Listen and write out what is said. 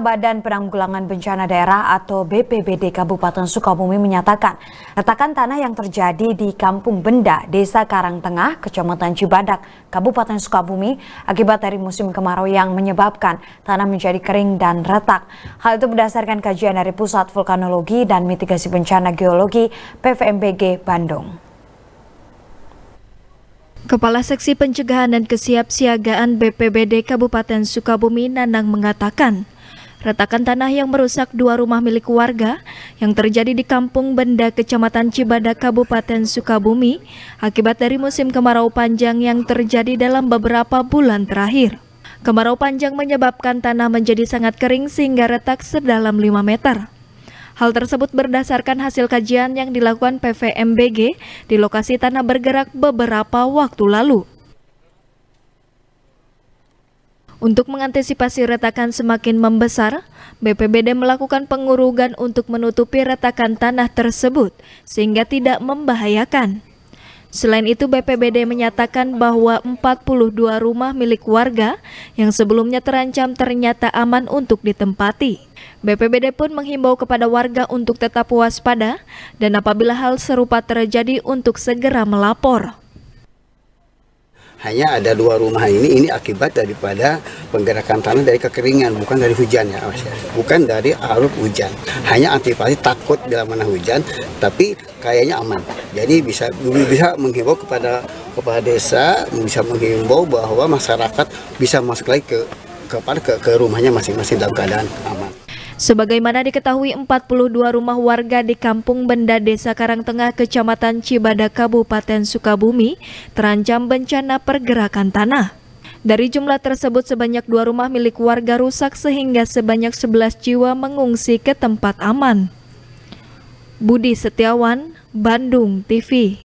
Badan Penanggulangan Bencana Daerah atau BPBD Kabupaten Sukabumi menyatakan, retakan tanah yang terjadi di Kampung Benda, Desa Karangtengah, Kecamatan Cibadak, Kabupaten Sukabumi akibat dari musim kemarau yang menyebabkan tanah menjadi kering dan retak. Hal itu berdasarkan kajian dari Pusat Vulkanologi dan Mitigasi Bencana Geologi PVMBG Bandung. Kepala Seksi Pencegahan dan Kesiapsiagaan BPBD Kabupaten Sukabumi Nanang mengatakan, Retakan tanah yang merusak dua rumah milik warga yang terjadi di Kampung Benda, Kecamatan Cibada, Kabupaten Sukabumi akibat dari musim kemarau panjang yang terjadi dalam beberapa bulan terakhir. Kemarau panjang menyebabkan tanah menjadi sangat kering sehingga retak sedalam 5 meter. Hal tersebut berdasarkan hasil kajian yang dilakukan PVMBG di lokasi tanah bergerak beberapa waktu lalu. Untuk mengantisipasi retakan semakin membesar, BPBD melakukan pengurugan untuk menutupi retakan tanah tersebut sehingga tidak membahayakan. Selain itu, BPBD menyatakan bahwa 42 rumah milik warga yang sebelumnya terancam ternyata aman untuk ditempati. BPBD pun menghimbau kepada warga untuk tetap waspada dan apabila hal serupa terjadi untuk segera melapor hanya ada dua rumah ini ini akibat daripada penggerakan tanah dari kekeringan bukan dari hujan ya Mas ya. bukan dari arus hujan hanya antipati takut bila mana hujan tapi kayaknya aman jadi bisa bisa menghimbau kepada kepala desa bisa menghimbau bahwa masyarakat bisa masuk lagi ke ke ke, ke rumahnya masing-masing dalam keadaan aman Sebagaimana diketahui 42 rumah warga di Kampung Benda Desa Karangtengah Kecamatan Cibada Kabupaten Sukabumi terancam bencana pergerakan tanah. Dari jumlah tersebut sebanyak dua rumah milik warga rusak sehingga sebanyak 11 jiwa mengungsi ke tempat aman. Budi Setiawan, Bandung TV